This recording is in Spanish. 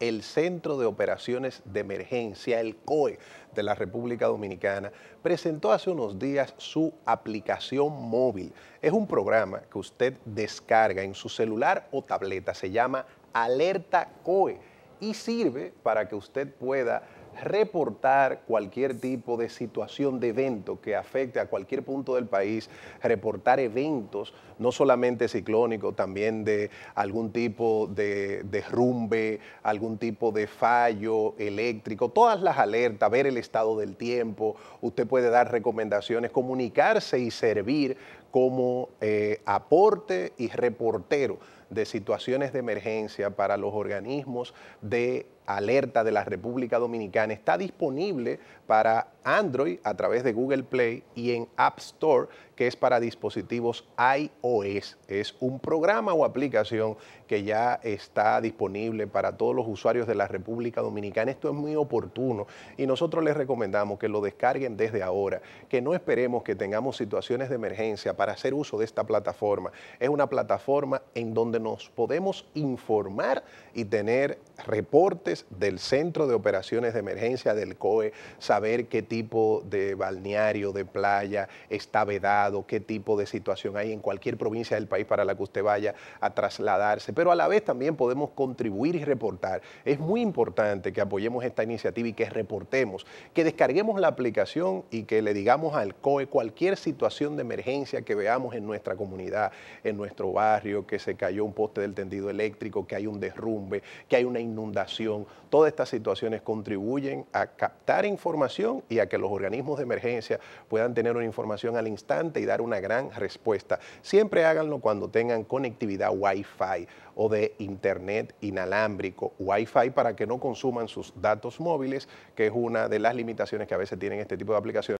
el Centro de Operaciones de Emergencia, el COE de la República Dominicana, presentó hace unos días su aplicación móvil. Es un programa que usted descarga en su celular o tableta, se llama Alerta COE y sirve para que usted pueda reportar cualquier tipo de situación de evento que afecte a cualquier punto del país, reportar eventos, no solamente ciclónicos, también de algún tipo de derrumbe, algún tipo de fallo eléctrico, todas las alertas, ver el estado del tiempo, usted puede dar recomendaciones, comunicarse y servir como eh, aporte y reportero de situaciones de emergencia para los organismos de alerta de la República Dominicana. Está disponible para Android a través de Google Play y en App Store que es para dispositivos iOS. Es un programa o aplicación que ya está disponible para todos los usuarios de la República Dominicana. Esto es muy oportuno y nosotros les recomendamos que lo descarguen desde ahora, que no esperemos que tengamos situaciones de emergencia para hacer uso de esta plataforma. Es una plataforma en donde nos podemos informar y tener reportes del Centro de Operaciones de Emergencia del COE, saber qué tipo de balneario, de playa está vedado qué tipo de situación hay en cualquier provincia del país para la que usted vaya a trasladarse, pero a la vez también podemos contribuir y reportar. Es muy importante que apoyemos esta iniciativa y que reportemos, que descarguemos la aplicación y que le digamos al COE cualquier situación de emergencia que veamos en nuestra comunidad, en nuestro barrio, que se cayó un poste del tendido eléctrico, que hay un derrumbe, que hay una inundación. Todas estas situaciones contribuyen a captar información y a que los organismos de emergencia puedan tener una información al instante y dar una gran respuesta. Siempre háganlo cuando tengan conectividad Wi-Fi o de internet inalámbrico Wi-Fi para que no consuman sus datos móviles, que es una de las limitaciones que a veces tienen este tipo de aplicaciones.